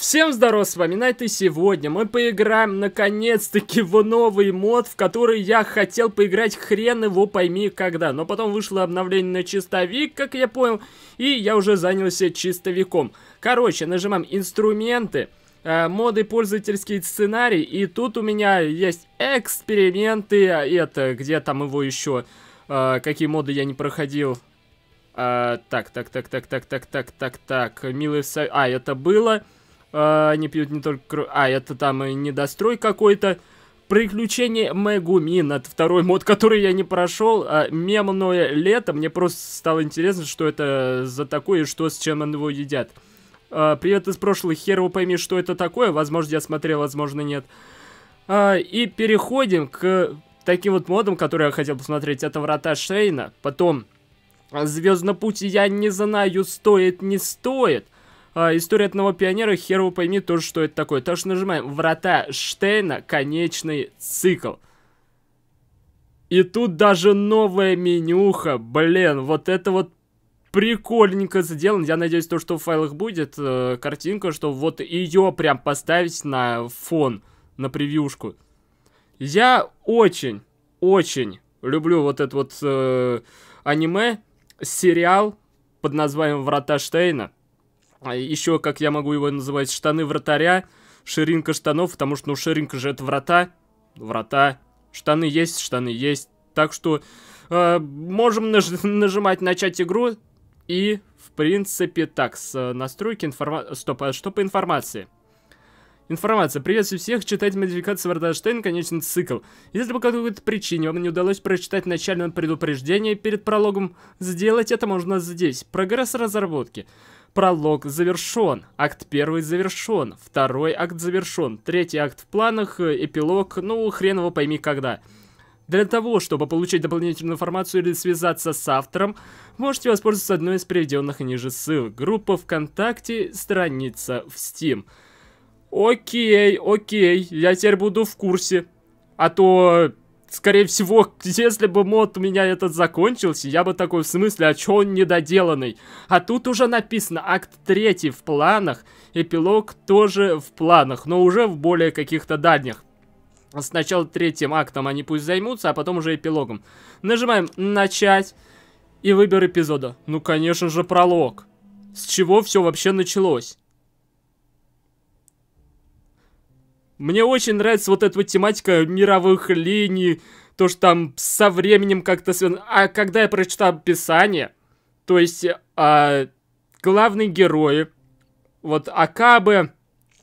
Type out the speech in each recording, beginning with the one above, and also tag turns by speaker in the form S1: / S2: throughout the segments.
S1: Всем здоров, с вами Найт, и сегодня мы поиграем наконец-таки в новый мод, в который я хотел поиграть хрен его пойми когда, но потом вышло обновление на чистовик, как я понял, и я уже занялся чистовиком. Короче, нажимаем инструменты, э, моды пользовательский сценарий, и тут у меня есть эксперименты, а это, где там его еще, э, какие моды я не проходил, э, так, так, так, так, так, так, так, так, так, милый... А, это было... А, они пьют не только кровь. А, это там и недострой какой-то. Приключения Мегумин, это второй мод, который я не прошел. А, мемное лето, мне просто стало интересно, что это за такое что с чем они его едят. А, привет из прошлых, хер пойми, что это такое. Возможно, я смотрел, возможно, нет. А, и переходим к таким вот модам, которые я хотел посмотреть. Это Врата Шейна, потом Звездный путь я не знаю, стоит, не стоит. А, история одного пионера, хер его пойми тоже, что это такое. Так что нажимаем «Врата Штейна. Конечный цикл». И тут даже новая менюха. Блин, вот это вот прикольненько сделано. Я надеюсь, то, что в файлах будет э, картинка, что вот ее прям поставить на фон, на превьюшку. Я очень, очень люблю вот это вот э, аниме, сериал под названием «Врата Штейна». А еще, как я могу его называть, штаны вратаря, ширинка штанов, потому что, ну, ширинка же это врата, врата, штаны есть, штаны есть. Так что э, можем наж нажимать начать игру и, в принципе, так, с э, настройки информации... Стоп, а что по информации? Информация. Приветствую всех, читать модификации Варденштейн, конечный цикл. Если по какой-то причине вам не удалось прочитать начальное предупреждение перед прологом, сделать это можно здесь. Прогресс разработки. Пролог завершен, акт первый завершен, второй акт завершен, третий акт в планах, э, эпилог, ну хрен его пойми когда. Для того, чтобы получить дополнительную информацию или связаться с автором, можете воспользоваться одной из приведенных ниже ссылок. Группа ВКонтакте, страница в Steam. Окей, окей, я теперь буду в курсе. А то скорее всего, если бы мод у меня этот закончился, я бы такой в смысле, а чё он недоделанный? А тут уже написано акт третий в планах, эпилог тоже в планах, но уже в более каких-то дальних. Сначала третьим актом они пусть займутся, а потом уже эпилогом. Нажимаем «Начать» и выбор эпизода. Ну, конечно же, пролог. С чего все вообще началось? Мне очень нравится вот эта вот тематика мировых линий, то, что там со временем как-то связано. А когда я прочитал описание, то есть а, главные герои, вот Акабы,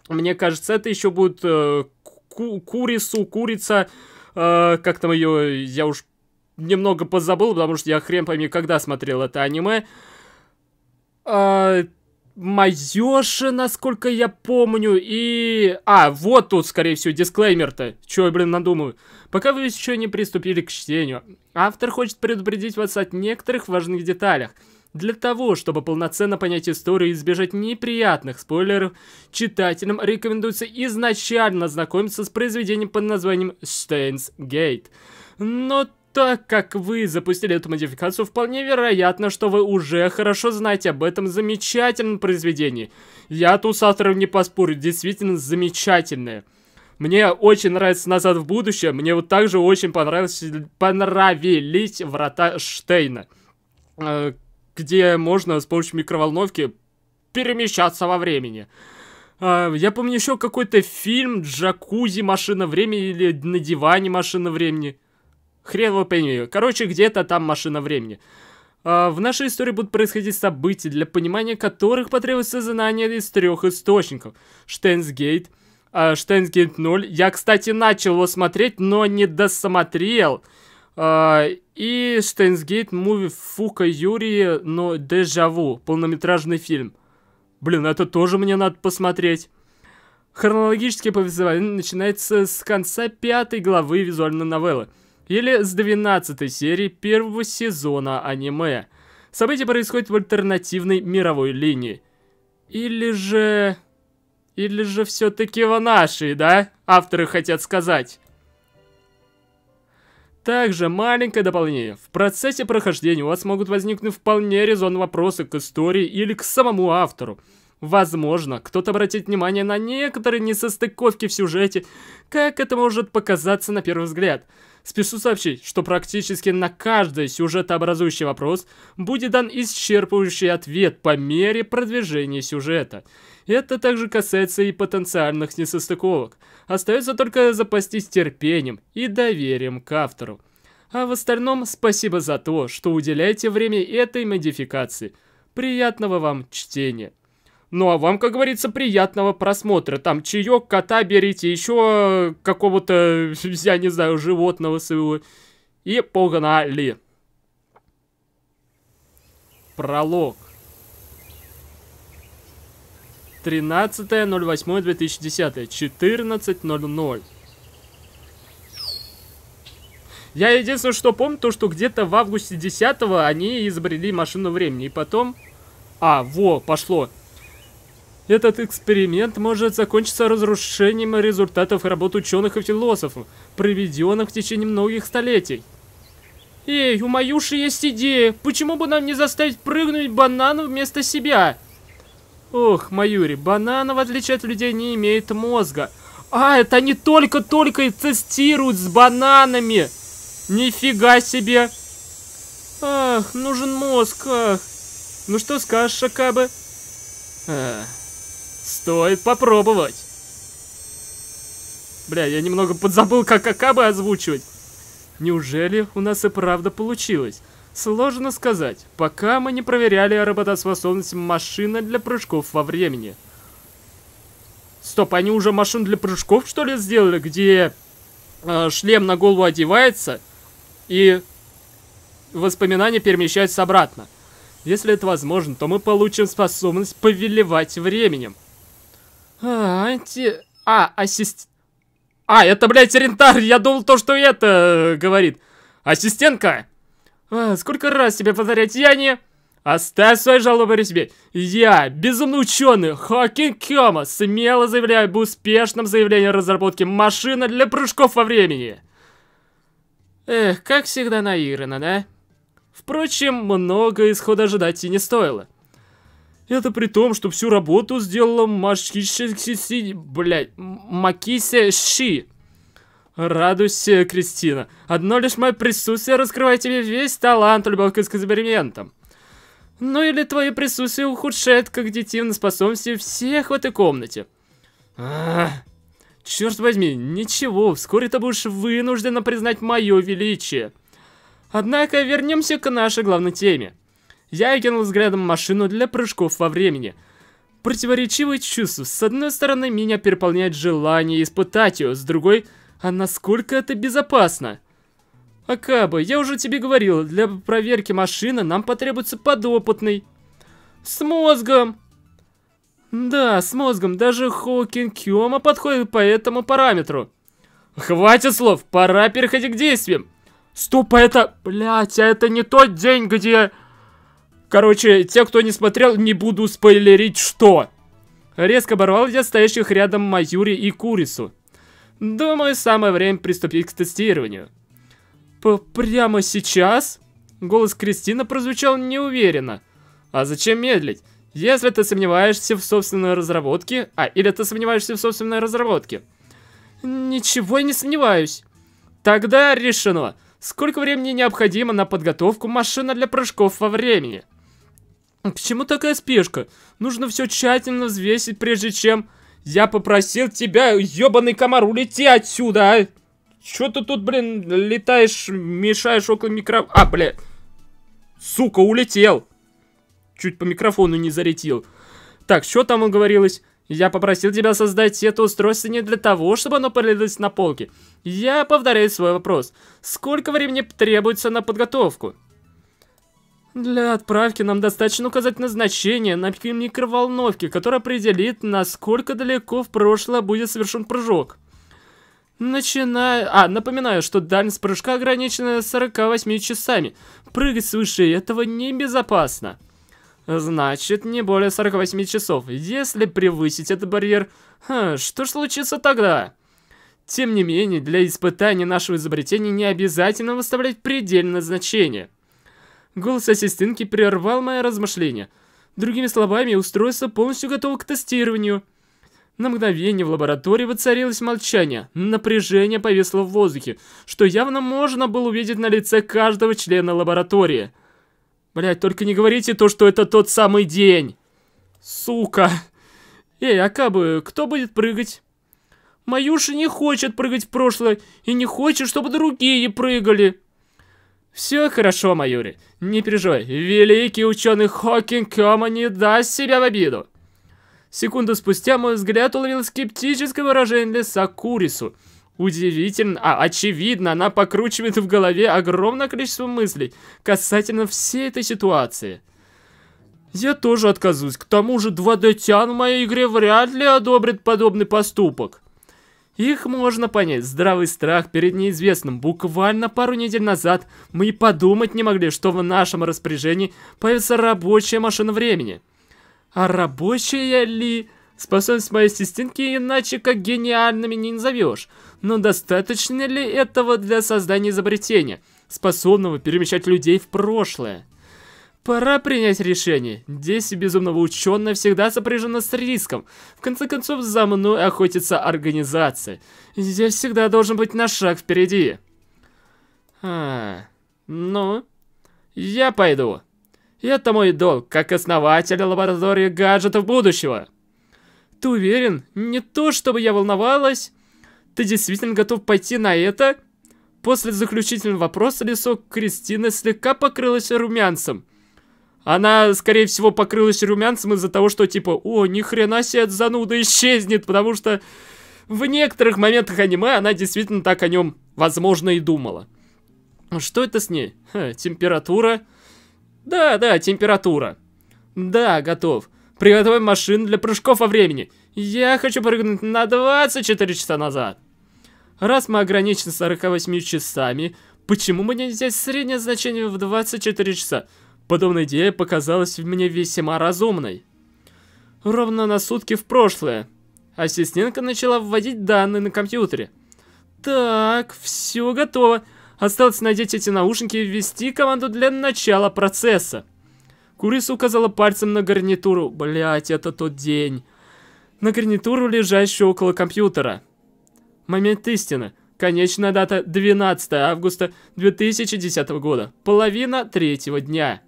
S1: мне кажется, это еще будет э, ку Курису, Курица, э, как там ее, я уж немного позабыл, потому что я хрен пойми, когда смотрел это аниме. Э, Майоша, насколько я помню, и... А, вот тут, скорее всего, дисклеймер-то. Чё я, блин, надумаю? Пока вы еще не приступили к чтению, автор хочет предупредить вас от некоторых важных деталях. Для того, чтобы полноценно понять историю и избежать неприятных спойлеров, читателям рекомендуется изначально знакомиться с произведением под названием «Стейнс Гейт». Но так как вы запустили эту модификацию, вполне вероятно, что вы уже хорошо знаете об этом замечательном произведении. Я тут с автором не поспорю, действительно замечательное. Мне очень нравится «Назад в будущее», мне вот также очень понравилось, понравились «Врата Штейна», э, где можно с помощью микроволновки перемещаться во времени. А, я помню еще какой-то фильм «Джакузи. Машина времени» или «На диване. Машина времени». Хрен его понял. Короче, где-то там машина времени. А, в нашей истории будут происходить события, для понимания которых потребуется знание из трех источников. Штейнсгейт, а, Штейнсгейт 0. Я, кстати, начал его смотреть, но не досмотрел. А, и Штейнсгейт муви Фука Юрия, но Дежаву, полнометражный фильм. Блин, это тоже мне надо посмотреть. Хронологическое повествование начинается с конца пятой главы визуальной новеллы или с 12 серии первого сезона аниме. Событие происходит в альтернативной мировой линии. Или же... Или же все-таки в нашей, да? Авторы хотят сказать. Также маленькое дополнение. В процессе прохождения у вас могут возникнуть вполне резонные вопросы к истории или к самому автору. Возможно, кто-то обратит внимание на некоторые несостыковки в сюжете, как это может показаться на первый взгляд. Спешу сообщить, что практически на каждый сюжетообразующий вопрос будет дан исчерпывающий ответ по мере продвижения сюжета. Это также касается и потенциальных несостыковок. Остается только запастись терпением и доверием к автору. А в остальном спасибо за то, что уделяете время этой модификации. Приятного вам чтения! Ну а вам, как говорится, приятного просмотра. Там чаек, кота берите, еще какого-то, я не знаю, животного своего. И погнали. Пролог. 13.08.2010. 14.00. Я единственное, что помню, то, что где-то в августе 10 они изобрели машину времени. И потом... А, во, пошло. Этот эксперимент может закончиться разрушением результатов работ ученых и философов, проведенных в течение многих столетий. Эй, у Маюши есть идея, почему бы нам не заставить прыгнуть банан вместо себя? Ох, Маюри, банан, в отличие от людей, не имеет мозга. А, это они только-только и тестируют с бананами. Нифига себе. Ах, нужен мозг, ах. Ну что скажешь, Шакабе? Ах. Стоит попробовать. Бля, я немного подзабыл, как Акабы озвучивать. Неужели у нас и правда получилось? Сложно сказать, пока мы не проверяли работоспособность машины для прыжков во времени. Стоп, они уже машину для прыжков, что ли, сделали, где э, шлем на голову одевается и воспоминания перемещаются обратно? Если это возможно, то мы получим способность повелевать временем. А, анти... А, ассист... А, это, блядь, рентар, я думал то, что это э, говорит. Ассистентка! А, сколько раз тебе повторять, я не... Оставь свои жалобы при себе. Я, безумный ученый, Хокинг Кёма, смело заявляю об успешном заявлении о разработке машины для прыжков во времени. Эх, как всегда наиграно, да? Впрочем, много исхода ожидать и не стоило. Это при том, что всю работу сделала Машкиша Си... Блядь, Макися Ши. Радуйся, Кристина. Одно лишь мое присутствие раскрывает тебе весь талант, любовь к экспериментам. Ну или твое присутствие ухудшает когнитивные способности всех в этой комнате. Черт возьми, ничего, вскоре ты будешь вынуждена признать мое величие. Однако вернемся к нашей главной теме. Я окинул взглядом машину для прыжков во времени. Противоречивые чувства. С одной стороны, меня переполняет желание испытать ее, с другой, а насколько это безопасно? Акаба, я уже тебе говорил, для проверки машины нам потребуется подопытный. С мозгом! Да, с мозгом, даже Хоукин Кьома подходит по этому параметру. Хватит слов, пора переходить к действиям. Стоп, а это... Блять, а это не тот день, где... Короче, те, кто не смотрел, не буду спойлерить что. Резко оборвал я стоящих рядом Майюри и Курису. Думаю, самое время приступить к тестированию. П прямо сейчас? Голос Кристина прозвучал неуверенно. А зачем медлить? Если ты сомневаешься в собственной разработке, а или ты сомневаешься в собственной разработке. Ничего я не сомневаюсь. Тогда решено. Сколько времени необходимо на подготовку машины для прыжков во времени? Почему такая спешка? Нужно все тщательно взвесить, прежде чем... Я попросил тебя, ебаный комар, улети отсюда, а! Чё ты тут, блин, летаешь, мешаешь около микро... А, бля! Сука, улетел! Чуть по микрофону не заретил. Так, что там уговорилось? Я попросил тебя создать это устройство не для того, чтобы оно полилось на полке. Я повторяю свой вопрос. Сколько времени требуется на подготовку? Для отправки нам достаточно указать назначение на микроволновке, которая определит, насколько далеко в прошлое будет совершен прыжок. Начинаю... А, напоминаю, что дальность прыжка ограничена 48 часами. Прыгать свыше этого небезопасно. Значит, не более 48 часов. Если превысить этот барьер, ха, хм, что ж случится тогда? Тем не менее, для испытания нашего изобретения не обязательно выставлять предельное значение. Голос ассистентки прервал мое размышление. Другими словами, устройство полностью готово к тестированию. На мгновение в лаборатории воцарилось молчание, напряжение повисло в воздухе, что явно можно было увидеть на лице каждого члена лаборатории. Блять, только не говорите то, что это тот самый день. Сука. Эй, Акабы, кто будет прыгать? Маюша не хочет прыгать в прошлое и не хочет, чтобы другие прыгали. Все хорошо, Майори. Не переживай, великий ученый Хокинг Кёма не даст себя в обиду. Секунду спустя мой взгляд уловил скептическое выражение лица Курису. Удивительно, а очевидно, она покручивает в голове огромное количество мыслей касательно всей этой ситуации. Я тоже отказусь, к тому же 2D-тян в моей игре вряд ли одобрит подобный поступок. Их можно понять, здравый страх перед неизвестным. Буквально пару недель назад мы и подумать не могли, что в нашем распоряжении появится рабочая машина времени. А рабочая ли... Способность моей ассистентки иначе как гениальными не назовешь. Но достаточно ли этого для создания изобретения, способного перемещать людей в прошлое? Пора принять решение. Действие безумного ученого всегда сопряжено с риском. В конце концов, за мной охотится организация. Я всегда должен быть на шаг впереди. А, ну, я пойду. Это мой долг, как основатель лаборатории гаджетов будущего. Ты уверен? Не то, чтобы я волновалась. Ты действительно готов пойти на это? После заключительного вопроса лицо Кристины слегка покрылось румянцем. Она, скорее всего, покрылась румянцем из-за того, что типа, о, ни хрена себе зануда исчезнет, потому что в некоторых моментах аниме она действительно так о нем, возможно, и думала. А что это с ней? Ха, температура. Да, да, температура. Да, готов. Приготовим машину для прыжков во времени. Я хочу прыгнуть на 24 часа назад. Раз мы ограничены 48 часами, почему мы не взять среднее значение в 24 часа? Подобная идея показалась мне весьма разумной. Ровно на сутки в прошлое. Ассистентка начала вводить данные на компьютере. Так, все готово. Осталось надеть эти наушники и ввести команду для начала процесса. Куриса указала пальцем на гарнитуру. Блять, это тот день. На гарнитуру, лежащую около компьютера. Момент истины. Конечная дата 12 августа 2010 года. Половина третьего дня.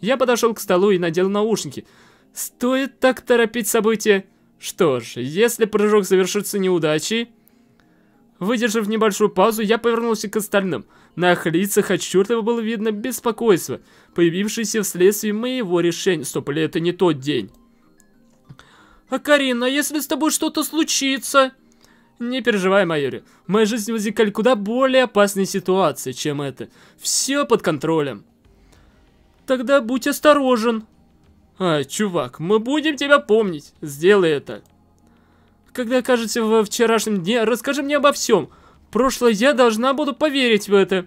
S1: Я подошел к столу и надел наушники. Стоит так торопить события? Что ж, если прыжок завершится неудачей... Выдержав небольшую паузу, я повернулся к остальным. На их лицах отчетливо было видно беспокойство, появившееся вследствие моего решения. Стоп, или это не тот день? А Карина, а если с тобой что-то случится... Не переживай, майори. В моей жизни возникали куда более опасные ситуации, чем это. Все под контролем. Тогда будь осторожен. А, чувак, мы будем тебя помнить. Сделай это. Когда окажешься во вчерашнем дне, расскажи мне обо всем. Прошлое я должна буду поверить в это.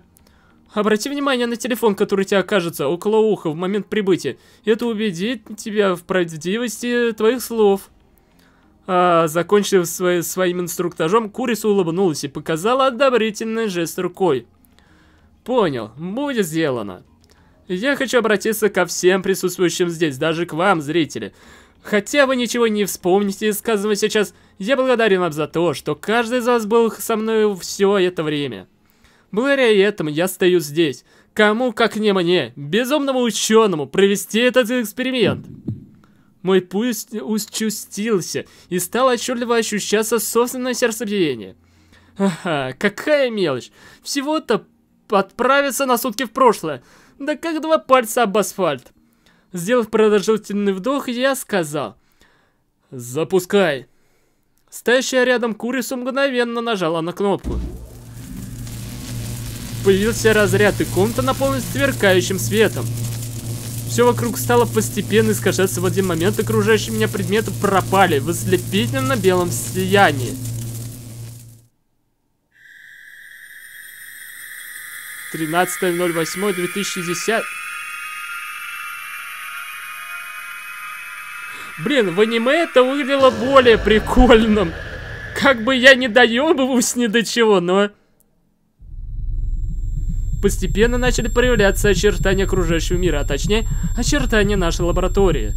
S1: Обрати внимание на телефон, который у тебя окажется около уха в момент прибытия. Это убедит тебя в правдивости твоих слов. А, закончив свой, своим инструктажом, Куриса улыбнулась и показала одобрительный жест рукой. Понял, будет сделано. Я хочу обратиться ко всем присутствующим здесь, даже к вам, зрители. Хотя вы ничего не вспомните из сейчас, я благодарен вам за то, что каждый из вас был со мной все это время. Благодаря этому я стою здесь. Кому, как не мне, безумному ученому, провести этот эксперимент? Мой пульс усчустился и стал отчетливо ощущаться собственное сердцебиение. Ага, какая мелочь. Всего-то отправиться на сутки в прошлое да как два пальца об асфальт. Сделав продолжительный вдох, я сказал «Запускай». Стоящая рядом курица мгновенно нажала на кнопку. Появился разряд, и комната наполнилась сверкающим светом. Все вокруг стало постепенно искажаться в один момент, окружающие меня предметы пропали в ослепительно белом сиянии. 13.08.2010. Блин, в аниме это выглядело более прикольным. Как бы я не доебываюсь ни до чего, но... Постепенно начали проявляться очертания окружающего мира, а точнее, очертания нашей лаборатории.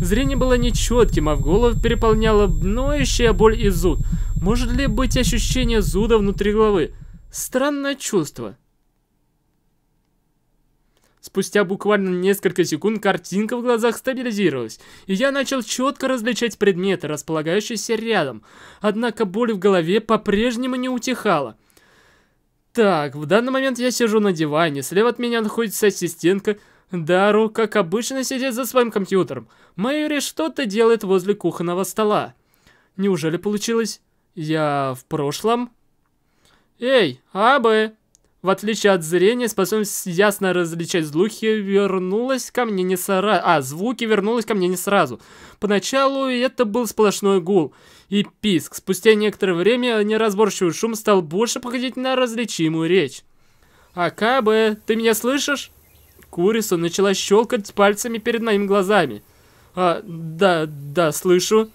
S1: Зрение было нечетким, а в голову переполняла ноющая боль и зуд. Может ли быть ощущение зуда внутри головы? Странное чувство. Спустя буквально несколько секунд картинка в глазах стабилизировалась, и я начал четко различать предметы, располагающиеся рядом. Однако боль в голове по-прежнему не утихала. Так, в данный момент я сижу на диване, слева от меня находится ассистентка. Дару, как обычно, сидит за своим компьютером. Майори что-то делает возле кухонного стола. Неужели получилось? Я в прошлом? Эй, Абе! В отличие от зрения, способность ясно различать звуки вернулась ко мне не сразу. А, звуки вернулась ко мне не сразу. Поначалу это был сплошной гул и писк. Спустя некоторое время неразборчивый шум стал больше походить на различимую речь. «Акабе, ты меня слышишь?» Куриса начала щелкать пальцами перед моими глазами. «А, да, да, слышу».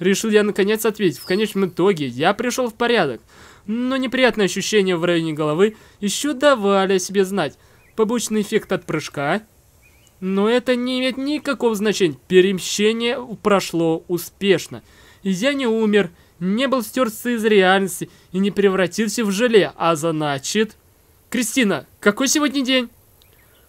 S1: Решил я наконец ответить. В конечном итоге я пришел в порядок но неприятные ощущения в районе головы еще давали о себе знать. Побочный эффект от прыжка. Но это не имеет никакого значения. Перемещение прошло успешно. И я не умер, не был стерся из реальности и не превратился в желе, а значит... Кристина, какой сегодня день?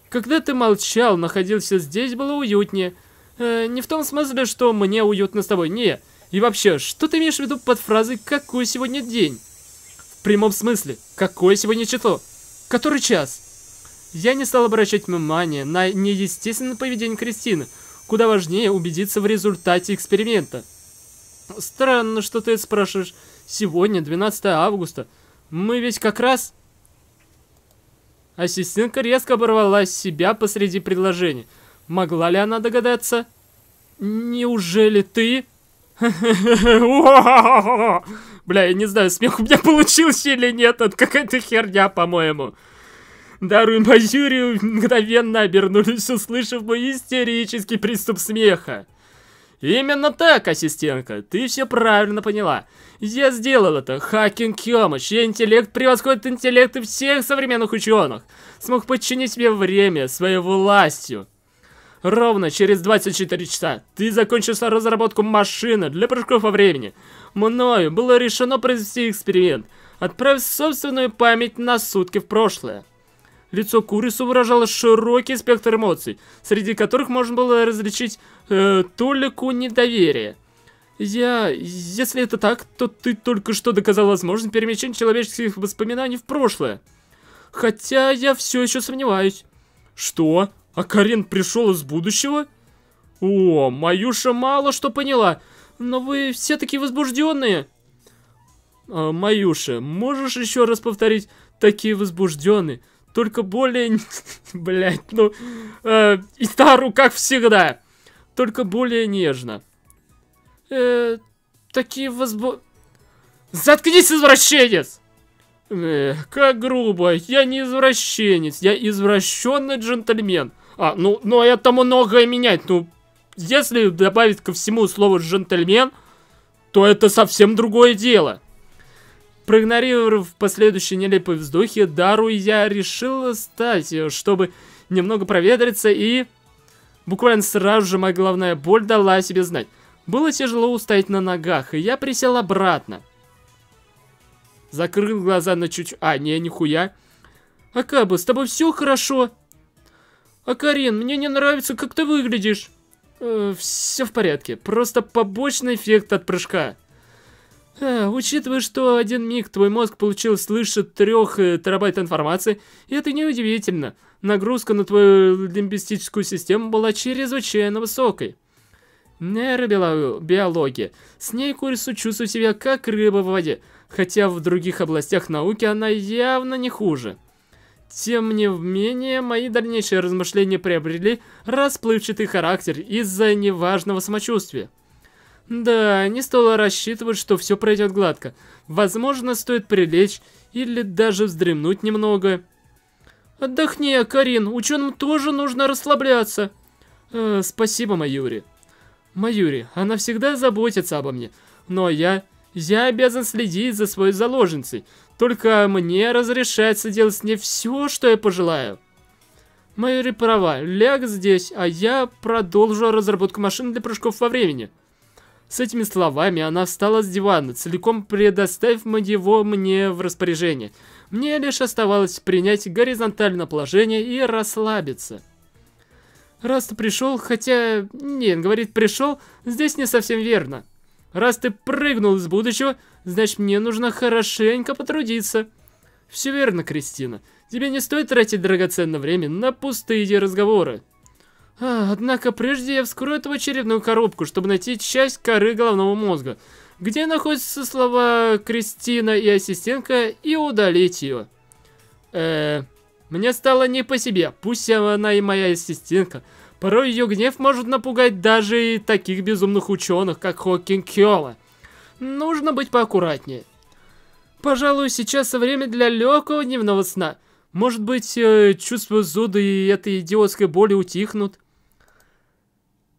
S1: Когда ты молчал, находился здесь, было уютнее. Э, не в том смысле, что мне уютно с тобой, не. И вообще, что ты имеешь в виду под фразой «какой сегодня день»? В прямом смысле, какое сегодня число? Который час? Я не стал обращать внимание на неестественное поведение Кристины, куда важнее убедиться в результате эксперимента. Странно, что ты спрашиваешь. Сегодня 12 августа. Мы ведь как раз... Ассистентка резко оборвала себя посреди предложения. Могла ли она догадаться? Неужели ты... Бля, я не знаю, смех у меня получился или нет, это какая-то херня, по-моему. Дару и Маюри мгновенно обернулись, услышав мой истерический приступ смеха. Именно так, ассистентка, ты все правильно поняла. Я сделал это, хакинг Хёма, чей интеллект превосходит интеллекты всех современных ученых. Смог подчинить себе время, своей властью. Ровно через 24 часа ты закончишь разработку машины для прыжков во времени мною было решено произвести эксперимент, отправив собственную память на сутки в прошлое. Лицо Курису выражало широкий спектр эмоций, среди которых можно было различить э, толику недоверия. Я... Если это так, то ты только что доказал возможность перемещения человеческих воспоминаний в прошлое. Хотя я все еще сомневаюсь. Что? А Карин пришел из будущего? О, Маюша мало что поняла но вы все такие возбужденные. А, Маюша, можешь еще раз повторить такие возбужденные? Только более... Блять, ну... Э, Итару, как всегда. Только более нежно. Э, такие возбуж... Заткнись, извращенец! Эх, как грубо. Я не извращенец. Я извращенный джентльмен. А, ну, но ну, это а многое менять. Ну, если добавить ко всему слово «джентльмен», то это совсем другое дело. Проигнорировав последующие нелепые вздохи, Дару я решила стать, чтобы немного проветриться и... Буквально сразу же моя головная боль дала о себе знать. Было тяжело устоять на ногах, и я присел обратно. Закрыл глаза на чуть... А, не, нихуя. А Акаба, с тобой все хорошо? А, Карин, мне не нравится, как ты выглядишь. Э, все в порядке. Просто побочный эффект от прыжка. Э, учитывая, что один миг твой мозг получил слышит трех э, терабайт информации, это неудивительно. Нагрузка на твою лимбистическую систему была чрезвычайно высокой. Нейробиология. С ней курицу чувствует себя как рыба в воде, хотя в других областях науки она явно не хуже. Тем не менее, мои дальнейшие размышления приобрели расплывчатый характер из-за неважного самочувствия. Да, не стоило рассчитывать, что все пройдет гладко. Возможно, стоит прилечь или даже вздремнуть немного. Отдохни, Карин, ученым тоже нужно расслабляться. Э, спасибо, Маюри. Маюри, она всегда заботится обо мне, но ну, а я... Я обязан следить за своей заложницей, только мне разрешается делать ней все, что я пожелаю. Мэри права, ляг здесь, а я продолжу разработку машины для прыжков во времени. С этими словами она встала с дивана, целиком предоставив его мне в распоряжение. Мне лишь оставалось принять горизонтальное положение и расслабиться. Раз ты пришел, хотя... Нет, говорит пришел, здесь не совсем верно. Раз ты прыгнул из будущего, значит мне нужно хорошенько потрудиться. Все верно, Кристина. Тебе не стоит тратить драгоценное время на пустые разговоры. А, однако прежде я вскрою эту очередную коробку, чтобы найти часть коры головного мозга, где находятся слова Кристина и ассистентка, и удалить ее. Эээ... Мне стало не по себе, пусть она и моя ассистентка, Порой ее гнев может напугать даже и таких безумных ученых, как Хокинг Хёла. Нужно быть поаккуратнее. Пожалуй, сейчас время для легкого дневного сна. Может быть, э, чувство зуда и этой идиотской боли утихнут?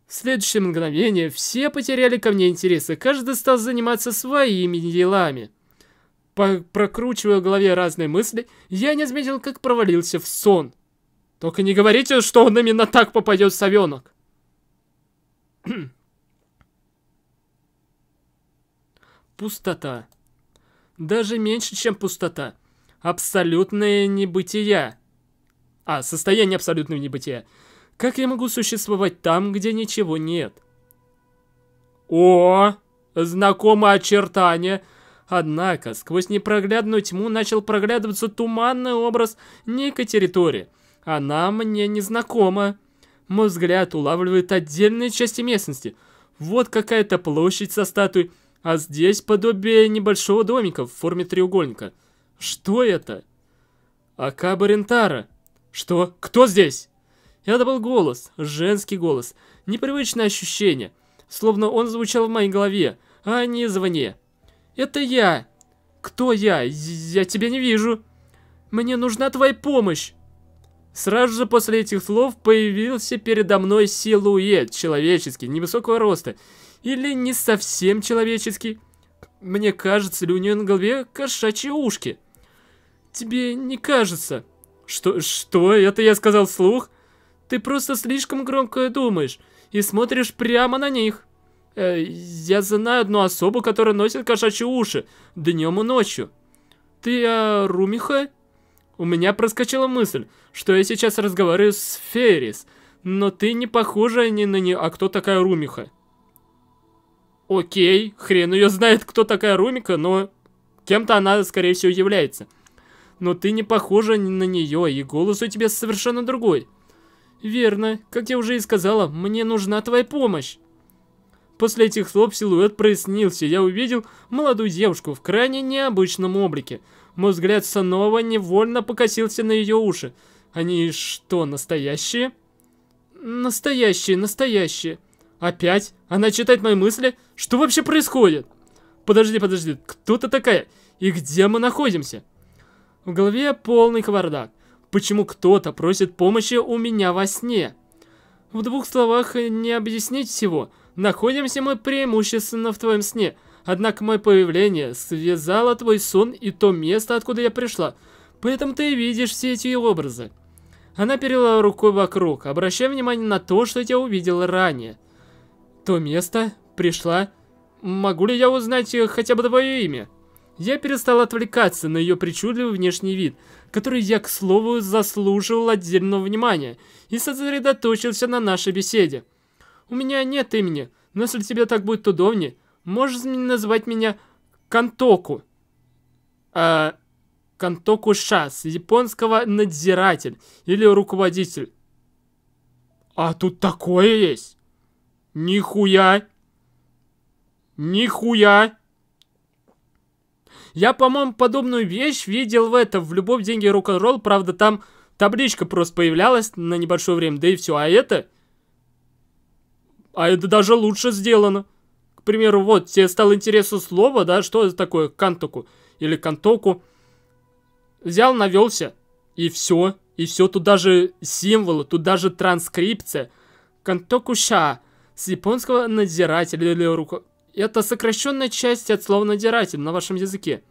S1: В следующее мгновение все потеряли ко мне интересы, каждый стал заниматься своими делами. По прокручивая в голове разные мысли, я не заметил, как провалился в сон. Только не говорите, что он именно так попадет в совенок. пустота. Даже меньше, чем пустота. Абсолютное небытие. А, состояние абсолютного небытия. Как я могу существовать там, где ничего нет? О, знакомое очертание. Однако, сквозь непроглядную тьму начал проглядываться туманный образ некой территории – она мне не знакома. Мой взгляд улавливает отдельные части местности. Вот какая-то площадь со статуей, а здесь подобие небольшого домика в форме треугольника. Что это? Акаба Что? Кто здесь? Это был голос, женский голос. Непривычное ощущение, словно он звучал в моей голове, а не извне. Это я. Кто я? Я тебя не вижу. Мне нужна твоя помощь. Сразу же после этих слов появился передо мной силуэт человеческий, невысокого роста. Или не совсем человеческий. Мне кажется, ли у нее на голове кошачьи ушки? Тебе не кажется? Что, что? Это я сказал слух? Ты просто слишком громко думаешь и смотришь прямо на них. Э, я знаю одну особу, которая носит кошачьи уши, днем и ночью. Ты о Румиха? У меня проскочила мысль, что я сейчас разговариваю с Феррис, но ты не похожа ни на нее, а кто такая Румиха? Окей, хрен ее знает, кто такая Румика, но кем-то она, скорее всего, является. Но ты не похожа ни на нее, и голос у тебя совершенно другой. Верно, как я уже и сказала, мне нужна твоя помощь. После этих слов силуэт прояснился, я увидел молодую девушку в крайне необычном облике – мой взгляд снова невольно покосился на ее уши. Они что, настоящие? Настоящие, настоящие. Опять? Она читает мои мысли? Что вообще происходит? Подожди, подожди, кто ты такая? И где мы находимся? В голове полный кавардак. Почему кто-то просит помощи у меня во сне? В двух словах не объяснить всего. Находимся мы преимущественно в твоем сне – Однако мое появление связало твой сон и то место, откуда я пришла. Поэтому ты видишь все эти образы. Она перела рукой вокруг, обращая внимание на то, что я увидела ранее. То место? Пришла? Могу ли я узнать э, хотя бы твое имя? Я перестал отвлекаться на ее причудливый внешний вид, который я, к слову, заслуживал отдельного внимания, и сосредоточился на нашей беседе. У меня нет имени, но если тебе так будет удобнее, Можешь назвать меня Кантоку. А, Кантоку Шас, японского надзиратель или руководитель. А тут такое есть. Нихуя. Нихуя. Я, по-моему, подобную вещь видел в этом в «Любовь, деньги, рок-н-ролл». Правда, там табличка просто появлялась на небольшое время, да и все. А это... А это даже лучше сделано примеру, вот, тебе стало интересно слово, да, что это такое, кантоку или кантоку. Взял, навелся, и все, и все, тут даже символы, тут даже транскрипция. Кантокуша с японского надзиратель или руку. Это сокращенная часть от слова надзиратель на вашем языке.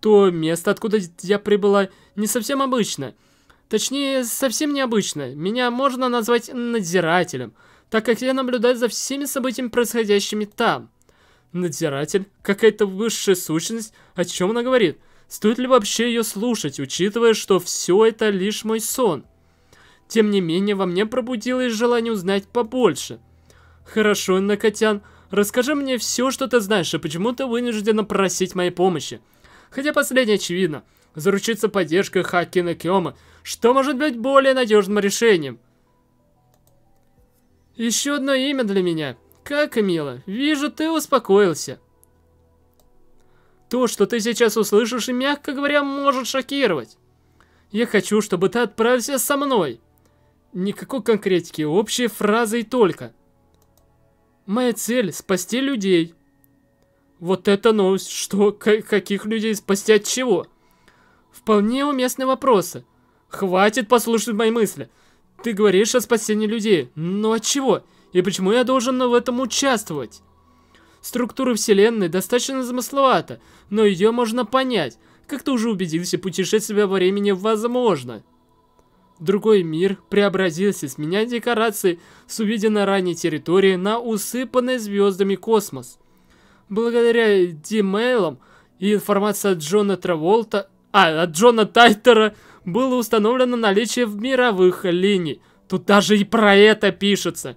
S1: То место, откуда я прибыла, не совсем обычно. Точнее, совсем необычно. Меня можно назвать надзирателем так как я наблюдаю за всеми событиями, происходящими там. Надзиратель, какая-то высшая сущность, о чем она говорит? Стоит ли вообще ее слушать, учитывая, что все это лишь мой сон? Тем не менее, во мне пробудилось желание узнать побольше. Хорошо, Накотян, расскажи мне все, что ты знаешь, и почему ты вынуждена просить моей помощи. Хотя последнее очевидно. Заручиться поддержкой Хакина Кёма, что может быть более надежным решением. Еще одно имя для меня. Как и мило. Вижу, ты успокоился. То, что ты сейчас услышишь, мягко говоря, может шокировать. Я хочу, чтобы ты отправился со мной. Никакой конкретики, общие фразы и только. Моя цель — спасти людей. Вот это новость. Что? К каких людей? Спасти от чего? Вполне уместные вопросы. Хватит послушать мои мысли. Ты говоришь о спасении людей, но от чего? И почему я должен в этом участвовать? Структура Вселенной достаточно замысловата, но ее можно понять. Как ты уже убедился, путешествие во времени возможно. Другой мир преобразился, сменяя декорации с увиденной ранней территории на усыпанный звездами космос. Благодаря димейлам и информации от Джона Траволта, а, от Джона Тайтера, было установлено наличие мировых линий. Тут даже и про это пишется.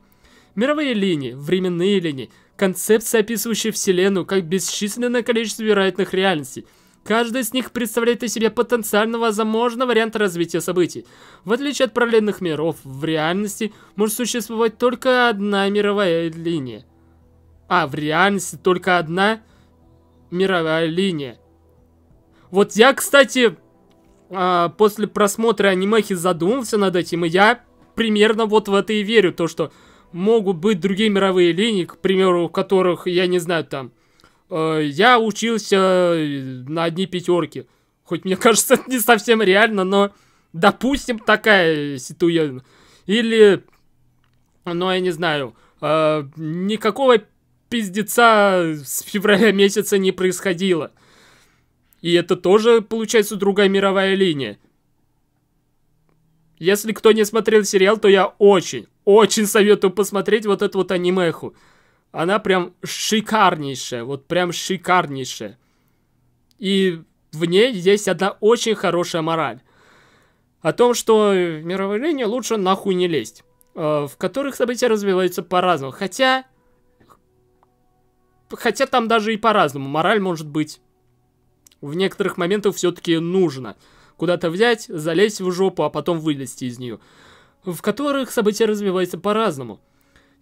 S1: Мировые линии, временные линии, концепция, описывающая Вселенную как бесчисленное количество вероятных реальностей. Каждая из них представляет из себя потенциально возможный вариант развития событий. В отличие от параллельных миров, в реальности может существовать только одна мировая линия. А, в реальности только одна мировая линия. Вот я, кстати, э, после просмотра анимехи задумался над этим, и я примерно вот в это и верю, то что могут быть другие мировые линии, к примеру, в которых, я не знаю, там, э, я учился э, на одни пятерки. Хоть мне кажется, это не совсем реально, но, допустим, такая ситуация. Или, ну, я не знаю, э, никакого пиздеца с февраля месяца не происходило. И это тоже, получается, другая мировая линия. Если кто не смотрел сериал, то я очень, очень советую посмотреть вот эту вот анимеху. Она прям шикарнейшая, вот прям шикарнейшая. И в ней есть одна очень хорошая мораль. О том, что в мировой линии лучше нахуй не лезть. Э, в которых события развиваются по-разному. Хотя... Хотя там даже и по-разному. Мораль может быть в некоторых моментах все-таки нужно. Куда-то взять, залезть в жопу, а потом вылезти из нее. В которых события развиваются по-разному.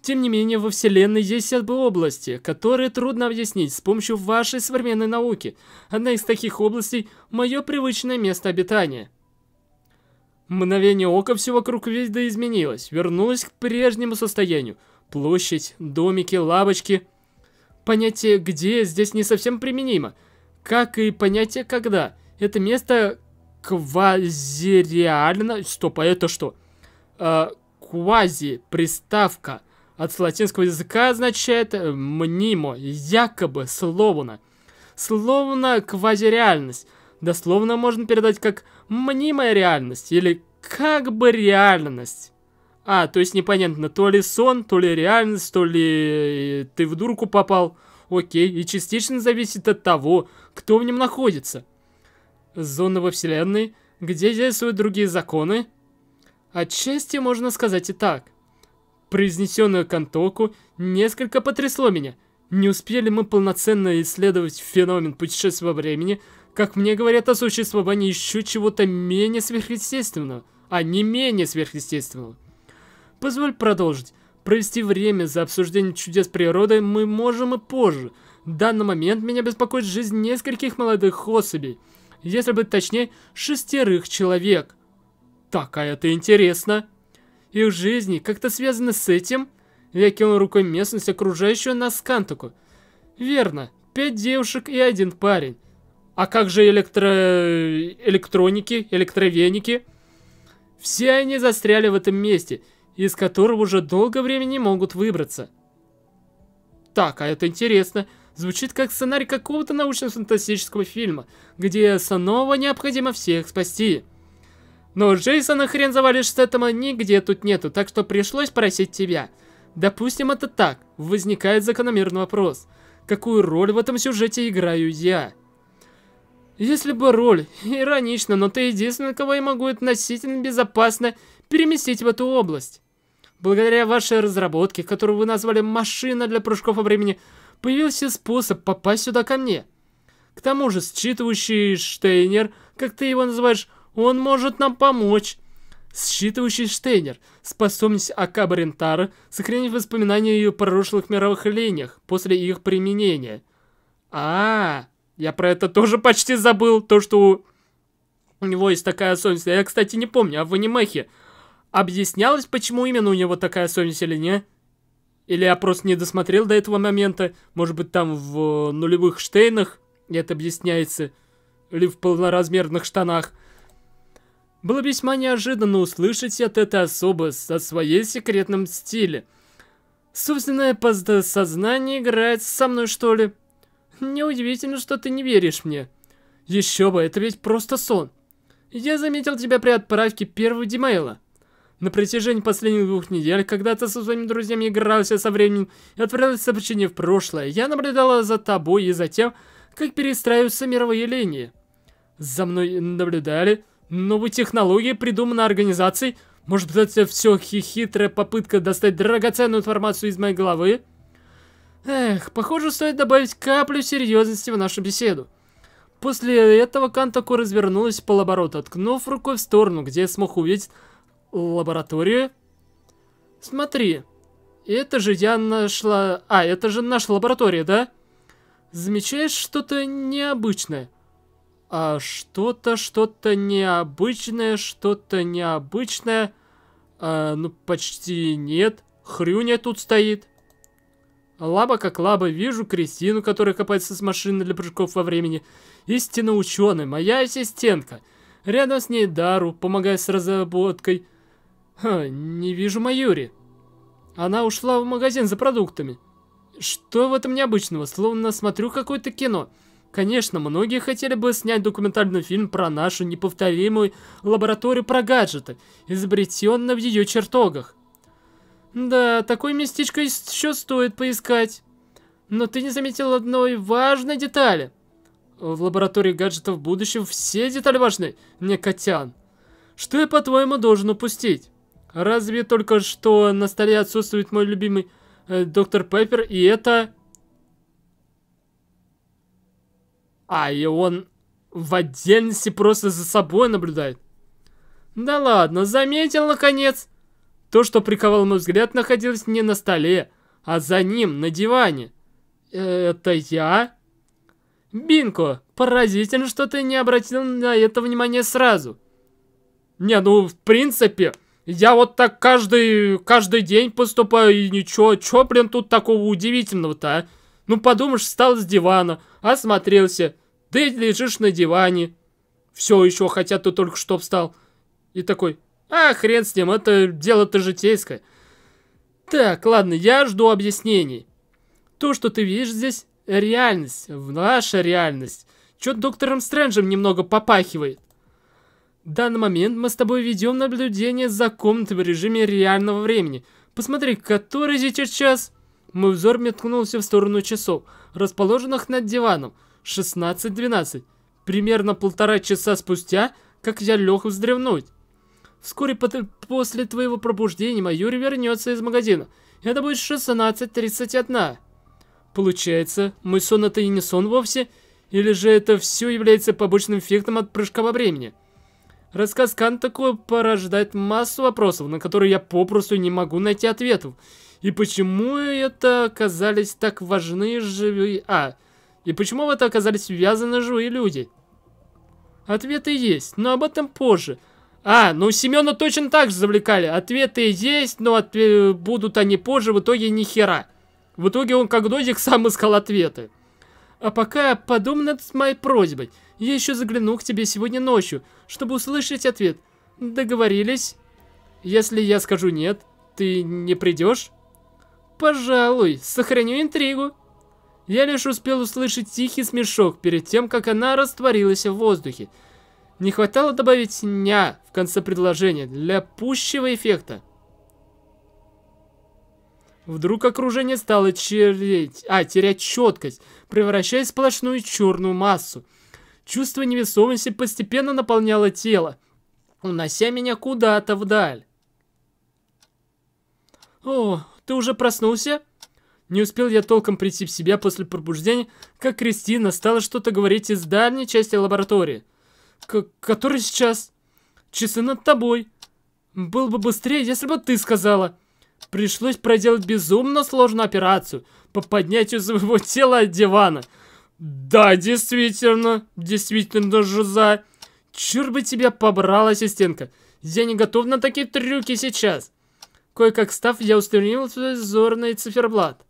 S1: Тем не менее, во Вселенной есть области, которые трудно объяснить с помощью вашей современной науки. Одна из таких областей – мое привычное место обитания. Мгновение ока все вокруг везде изменилось, вернулось к прежнему состоянию. Площадь, домики, лавочки. Понятие «где» здесь не совсем применимо – как и понятие «когда». Это место квазиреально... Стоп, а это что? Э, а, квази, приставка. От латинского языка означает э, «мнимо», «якобы», «словно». Словно квазиреальность. Дословно можно передать как «мнимая реальность» или «как бы реальность». А, то есть непонятно, то ли сон, то ли реальность, то ли ты в дурку попал окей, и частично зависит от того, кто в нем находится. Зона во Вселенной, где действуют другие законы? Отчасти можно сказать и так. Произнесенную Кантоку несколько потрясло меня. Не успели мы полноценно исследовать феномен путешествия во времени, как мне говорят о существовании еще чего-то менее сверхъестественного, а не менее сверхъестественного. Позволь продолжить. Провести время за обсуждение чудес природы мы можем и позже. В данный момент меня беспокоит жизнь нескольких молодых особей. Если быть точнее, шестерых человек. Так, а это интересно. Их жизни как-то связаны с этим? Я кинул рукой местность, окружающую нас Кантаку. Верно, пять девушек и один парень. А как же электро... электроники, электровеники? Все они застряли в этом месте – из которого уже долгое время не могут выбраться. Так, а это интересно. Звучит как сценарий какого-то научно-фантастического фильма, где снова необходимо всех спасти. Но Джейсона хрен завалишь с этого а нигде тут нету, так что пришлось просить тебя. Допустим, это так. Возникает закономерный вопрос. Какую роль в этом сюжете играю я? Если бы роль, иронично, но ты единственный, кого я могу относительно безопасно переместить в эту область. Благодаря вашей разработке, которую вы назвали «машина для прыжков во времени», появился способ попасть сюда ко мне. К тому же, считывающий Штейнер, как ты его называешь, он может нам помочь. Считывающий Штейнер, способность Акаба Рентара сохранить воспоминания о ее прошлых мировых линиях после их применения. А, -а, а, я про это тоже почти забыл, то что у, него есть такая особенность. Я, кстати, не помню, а в анимехе объяснялось, почему именно у него такая совесть или не? Или я просто не досмотрел до этого момента? Может быть, там в э, нулевых штейнах это объясняется? Или в полноразмерных штанах? Было весьма неожиданно услышать от этой особы со своей секретном стиле. Собственное подсознание играет со мной, что ли? Неудивительно, что ты не веришь мне. Еще бы, это ведь просто сон. Я заметил тебя при отправке первого демейла. На протяжении последних двух недель, когда ты со своими друзьями игрался со временем и отправился сообщение в прошлое, я наблюдала за тобой и за тем, как перестраиваются мировые линии. За мной наблюдали новые технологии, придуманные организацией. Может быть, это все хитрая попытка достать драгоценную информацию из моей головы? Эх, похоже, стоит добавить каплю серьезности в нашу беседу. После этого Кантаку развернулась полоборота, ткнув рукой в сторону, где я смог увидеть Лаборатория? Смотри, это же я нашла... А, это же наша лаборатория, да? Замечаешь что-то необычное? А что-то, что-то необычное, что-то необычное... А, ну, почти нет. Хрюня тут стоит. Лаба как лаба, вижу Кристину, которая копается с машины для прыжков во времени. Истинно ученый, моя ассистентка. Рядом с ней Дару, помогая с разработкой Ха, не вижу Майори. Она ушла в магазин за продуктами. Что в этом необычного? Словно смотрю какое-то кино. Конечно, многие хотели бы снять документальный фильм про нашу неповторимую лабораторию про гаджеты, изобретенную в ее чертогах. Да, такое местечко еще стоит поискать. Но ты не заметил одной важной детали. В лаборатории гаджетов будущего все детали важны, не котян. Что я, по-твоему, должен упустить? Разве только что на столе отсутствует мой любимый э, доктор Пеппер, и это... А, и он в отдельности просто за собой наблюдает. Да ладно, заметил наконец. То, что приковал мой взгляд, находилось не на столе, а за ним, на диване. Это я? Бинко, поразительно, что ты не обратил на это внимание сразу. Не, ну, в принципе... Я вот так каждый, каждый день поступаю и ничего. Чё, блин, тут такого удивительного-то, а? Ну, подумаешь, встал с дивана, осмотрелся. Ты лежишь на диване. Все еще, хотя ты только что встал. И такой, а хрен с ним, это дело-то житейское. Так, ладно, я жду объяснений. То, что ты видишь здесь, реальность, наша реальность. Чё доктором Стрэнджем немного попахивает. В данный момент мы с тобой ведем наблюдение за комнатой в режиме реального времени. Посмотри, который сейчас час? Мой взор метнулся в сторону часов, расположенных над диваном. 16-12. Примерно полтора часа спустя, как я лег вздремнуть. Вскоре после твоего пробуждения Майюри вернется из магазина. Это будет 16.31. Получается, мой сон это и не сон вовсе, или же это все является побочным эффектом от прыжка во времени? Рассказ такой порождает массу вопросов, на которые я попросту не могу найти ответов. И почему это оказались так важны живые... А, и почему в это оказались связаны живые люди? Ответы есть, но об этом позже. А, ну Семена точно так же завлекали. Ответы есть, но от... будут они позже, в итоге ни хера. В итоге он как додик сам искал ответы. А пока подумай над моей просьбой. Я еще загляну к тебе сегодня ночью, чтобы услышать ответ. Договорились? Если я скажу нет, ты не придешь? Пожалуй, сохраню интригу. Я лишь успел услышать тихий смешок перед тем, как она растворилась в воздухе. Не хватало добавить «ня» в конце предложения для пущего эффекта. Вдруг окружение стало череть, а, терять четкость, превращаясь в сплошную черную массу – Чувство невесомости постепенно наполняло тело, унося меня куда-то вдаль. «О, ты уже проснулся?» Не успел я толком прийти в себя после пробуждения, как Кристина стала что-то говорить из дальней части лаборатории. К который сейчас? Часы над тобой. Было бы быстрее, если бы ты сказала. Пришлось проделать безумно сложную операцию по поднятию своего тела от дивана – да, действительно, действительно даже за. Черт бы тебя побрал, ассистентка. Я не готов на такие трюки сейчас. Кое-как став, я устремил свой взор на циферблат.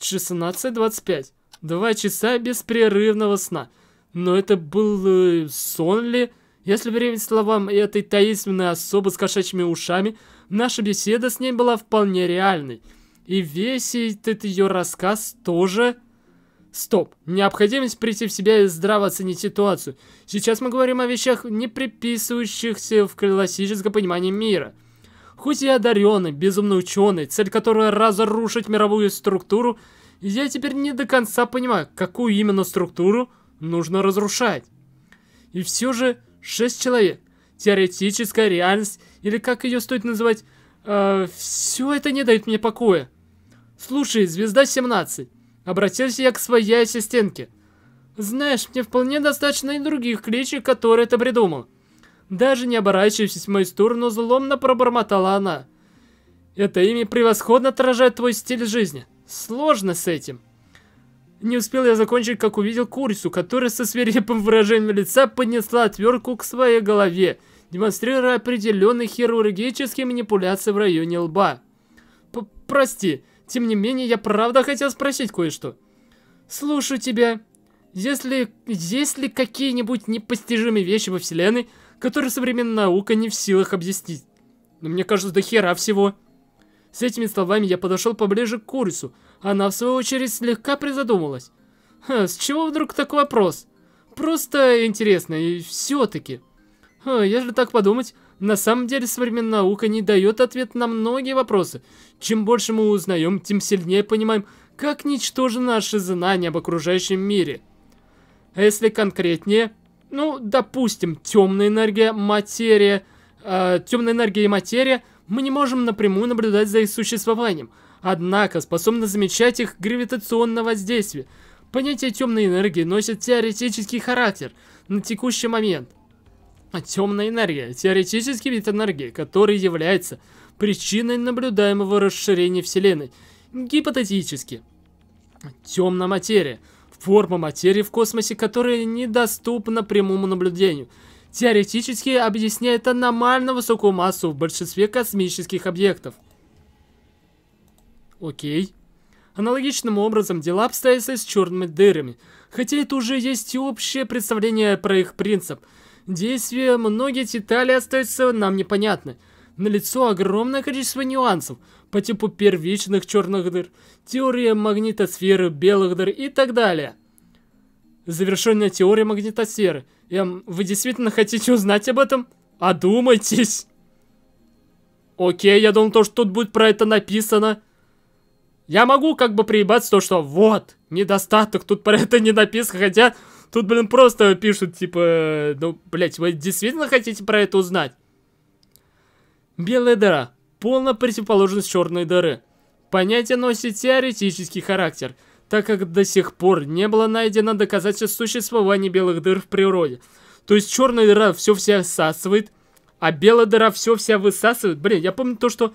S1: 16.25. Два часа беспрерывного сна. Но это был э, сон ли? Если верить словам этой таинственной особы с кошачьими ушами, наша беседа с ней была вполне реальной. И весь этот ее рассказ тоже... Стоп. Необходимость прийти в себя и здраво оценить ситуацию. Сейчас мы говорим о вещах, не приписывающихся в классическом понимании мира. Хоть я одаренный, безумно ученый, цель которого разрушить мировую структуру, я теперь не до конца понимаю, какую именно структуру нужно разрушать. И все же шесть человек, теоретическая реальность, или как ее стоит называть, э, все это не дает мне покоя. Слушай, звезда 17, Обратился я к своей ассистентке. «Знаешь, мне вполне достаточно и других кличек, которые ты придумал». Даже не оборачиваясь в мою сторону, зломно пробормотала она. «Это имя превосходно отражает твой стиль жизни. Сложно с этим». Не успел я закончить, как увидел курицу, которая со свирепым выражением лица поднесла отвертку к своей голове, демонстрируя определенные хирургические манипуляции в районе лба. П «Прости, тем не менее, я правда хотел спросить кое-что. Слушаю тебя. Если есть ли какие-нибудь непостижимые вещи во Вселенной, которые современная наука не в силах объяснить? Но ну, мне кажется, до хера всего. С этими словами я подошел поближе к Курису. Она, в свою очередь, слегка призадумалась. Ха, с чего вдруг такой вопрос? Просто интересно, и все-таки. Я же так подумать, на самом деле современная наука не дает ответ на многие вопросы. Чем больше мы узнаем, тем сильнее понимаем, как ничтожны наши знания об окружающем мире. А если конкретнее, ну, допустим, темная энергия, материя, э, темная энергия и материя, мы не можем напрямую наблюдать за их существованием, однако способны замечать их гравитационное воздействие. Понятие темной энергии носит теоретический характер на текущий момент. А темная энергия – теоретический вид энергии, который является причиной наблюдаемого расширения Вселенной. Гипотетически. Темная материя – форма материи в космосе, которая недоступна прямому наблюдению. Теоретически объясняет аномально высокую массу в большинстве космических объектов. Окей. Аналогичным образом дела обстоят с черными дырами, хотя это уже есть общее представление про их принцип – действия, многие детали остаются нам непонятны. На лицо огромное количество нюансов по типу первичных черных дыр, теория магнитосферы белых дыр и так далее. Завершенная теория магнитосферы. Эм, вы действительно хотите узнать об этом? Одумайтесь! Окей, я думал, то, что тут будет про это написано. Я могу как бы приебаться то, что вот, недостаток, тут про это не написано, хотя Тут, блин, просто пишут, типа, ну, блядь, вы действительно хотите про это узнать? Белая дыра. Полная противоположность черной дыры. Понятие носит теоретический характер, так как до сих пор не было найдено доказательств существования белых дыр в природе. То есть черная дыра все вся всасывает, а белая дыра все вся высасывает. Блин, я помню то, что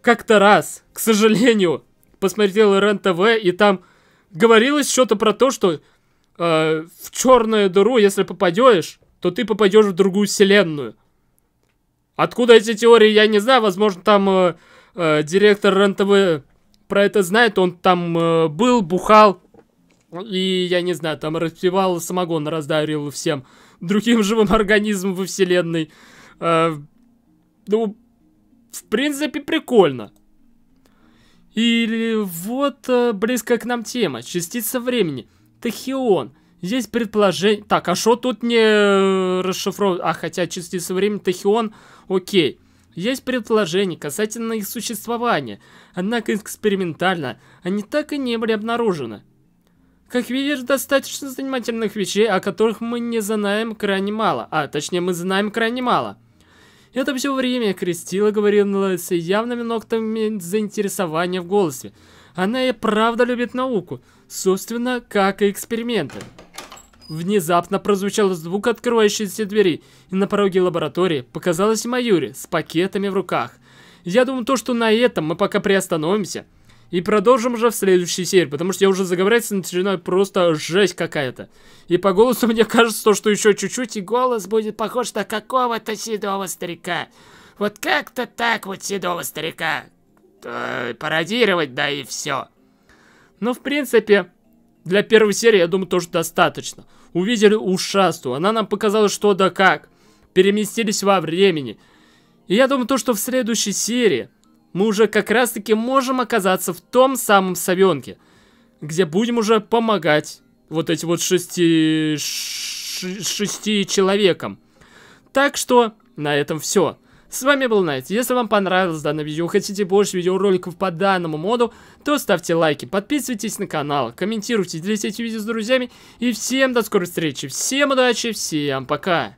S1: как-то раз, к сожалению, посмотрел РЕН-ТВ, и там говорилось что-то про то, что э, в черную дыру, если попадешь, то ты попадешь в другую вселенную. Откуда эти теории, я не знаю. Возможно, там э, э, директор рен про это знает. Он там э, был, бухал. И, я не знаю, там распивал самогон, раздарил всем другим живым организмам во вселенной. Э, ну, в принципе, прикольно. Или вот э, близко к нам тема. Частица времени. Тахион. Здесь предположение... Так, а что тут не э, расшифровано? А, хотя частица времени Тахион, окей. Есть предположения касательно их существования, однако экспериментально они так и не были обнаружены. Как видишь, достаточно занимательных вещей, о которых мы не знаем крайне мало. А, точнее, мы знаем крайне мало. Это все время Кристила говорила с явными ноктами заинтересования в голосе. Она и правда любит науку собственно, как и эксперименты. Внезапно прозвучал звук открывающейся двери, и на пороге лаборатории показалась Майюри с пакетами в руках. Я думаю, то, что на этом мы пока приостановимся. И продолжим уже в следующей серии, потому что я уже заговоряться начинаю просто жесть какая-то. И по голосу мне кажется, что еще чуть-чуть, и голос будет похож на какого-то седого старика. Вот как-то так вот седого старика. Э, пародировать, да и все. Но, ну, в принципе, для первой серии, я думаю, тоже достаточно. Увидели ушастую. Она нам показала, что да как. Переместились во времени. И я думаю, то, что в следующей серии мы уже как раз-таки можем оказаться в том самом совенке, где будем уже помогать вот этим вот шести... Ш... шести человекам. Так что на этом все. С вами был Найт. Если вам понравилось данное видео, хотите больше видеороликов по данному моду, то ставьте лайки, подписывайтесь на канал, комментируйте, делитесь видео с друзьями. И всем до скорой встречи, всем удачи, всем пока!